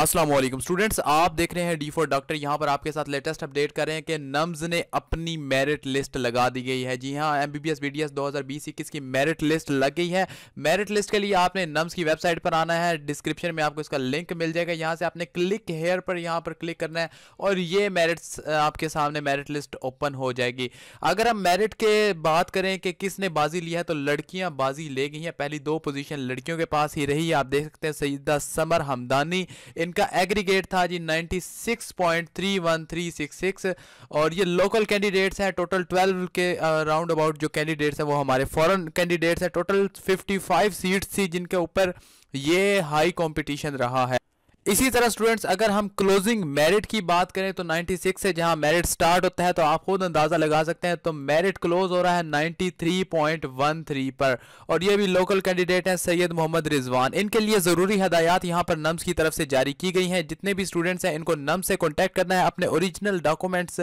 अस्सलाम वालेकुम स्टूडेंट्स आप देख रहे हैं डी फोर डॉक्टर यहाँ पर आपके साथ लेटेस्ट अपडेट कर रहे हैं कि नम्स ने अपनी मेरिट लिस्ट लगा दी गई है जी हाँ M B B S B D S दो हज़ार बीस इक्कीस की मेरिट लिस्ट लग गई है मेरिट लिस्ट के लिए आपने नम्स की वेबसाइट पर आना है डिस्क्रिप्शन में आपको इसका लिंक मिल जाएगा यहाँ से आपने क्लिक हेयर पर यहाँ पर क्लिक करना है और ये मेरिट्स आपके सामने मेरिट लिस्ट ओपन हो जाएगी अगर हम मेरिट के बात करें कि किसने बाजी लिया है तो लड़कियाँ बाजी ले गई हैं पहली दो पोजिशन लड़कियों के पास ही रही है आप देख सकते हैं सईदा समर हमदानी इनका एग्रीगेट था जी 96.31366 और ये लोकल कैंडिडेट्स हैं टोटल 12 के राउंड uh, अबाउट जो कैंडिडेट्स हैं वो हमारे फॉरेन कैंडिडेट्स हैं टोटल 55 सीट्स थी जिनके ऊपर ये हाई कंपटीशन रहा है इसी तरह स्टूडेंट्स अगर हम क्लोजिंग मेरिट की बात करें तो 96 से जहां मेरिट स्टार्ट होता है तो आप खुद अंदाज़ा लगा सकते हैं तो मेरिट क्लोज हो रहा है 93.13 पर और ये भी लोकल कैंडिडेट हैं सैयद मोहम्मद रिजवान इनके लिए ज़रूरी हदायत यहां पर नम्स की तरफ से जारी की गई हैं जितने भी स्टूडेंट्स हैं इनको नम्स से कॉन्टैक्ट करना है अपने ओरिजिनल डॉक्यूमेंट्स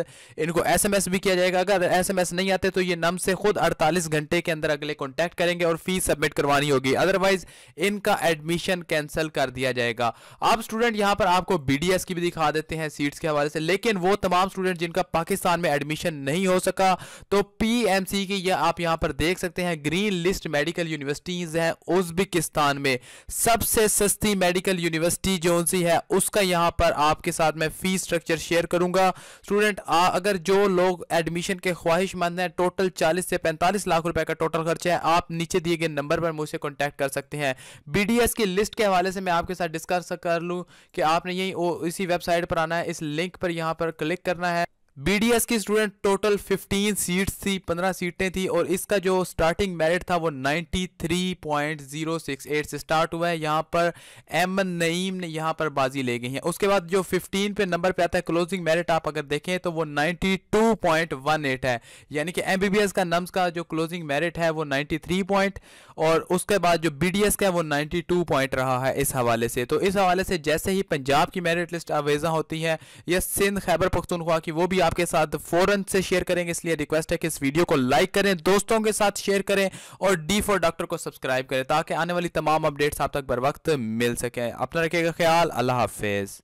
इनको एस भी किया जाएगा अगर एस नहीं आते तो ये नम्स से खुद अड़तालीस घंटे के अंदर अगले कॉन्टैक्ट करेंगे और फीस सबमिट करवानी होगी अदरवाइज इनका एडमिशन कैंसिल कर दिया जाएगा आप स्टूडेंट यहाँ पर आपको बीडीएस की भी दिखा देते हैं सीट्स के हवाले से लेकिन वो तमाम स्टूडेंट जिनका पाकिस्तान में एडमिशन नहीं हो सका तो पीएमसी की यह आप यहाँ पर देख सकते हैं ग्रीन लिस्ट मेडिकल यूनिवर्सिटीज हैं उज्बेकिस्तान में सबसे सस्ती मेडिकल यूनिवर्सिटी जो सी है उसका यहाँ पर आपके साथ मैं फीस स्ट्रक्चर शेयर करूंगा स्टूडेंट अगर जो लोग एडमिशन के ख्वाहिशमंद हैं टोटल चालीस से पैंतालीस लाख रुपए का टोटल खर्चा है आप नीचे दिए गए नंबर पर मुझसे कॉन्टैक्ट कर सकते हैं बीडीएस की लिस्ट के हवाले से मैं आपके साथ डिस्कस कर लूँ कि आपने यही इसी वेबसाइट पर आना है इस लिंक पर यहाँ पर क्लिक करना है बीडीएस की स्टूडेंट टोटल 15 सीट्स थी 15 सीटें थी और इसका जो स्टार्टिंग मेरिट था वो 93.068 से स्टार्ट हुआ है यहाँ पर एम नईम ने यहाँ पर बाजी ले गई है उसके बाद जो 15 पे नंबर पे आता है क्लोजिंग मेरिट आप अगर देखें तो वो 92.18 है यानी कि एमबीबीएस का नम्स का जो क्लोजिंग मेरिट है वो नाइन्टी पॉइंट और उसके बाद जो बी का है वो नाइन्टी पॉइंट रहा है इस हवाले से तो इस हवाले से जैसे ही पंजाब की मेरिट लिस्ट आवेजा होती है या सिंध खैबर पख्तनख्वा की वो भी आपके साथ फौरन से शेयर करेंगे इसलिए रिक्वेस्ट है कि इस वीडियो को लाइक करें दोस्तों के साथ शेयर करें और डी फॉर डॉक्टर को सब्सक्राइब करें ताकि आने वाली तमाम अपडेट्स आप तक बर वक्त मिल सके अपना रखिएगा ख्याल अल्लाह हाफिज़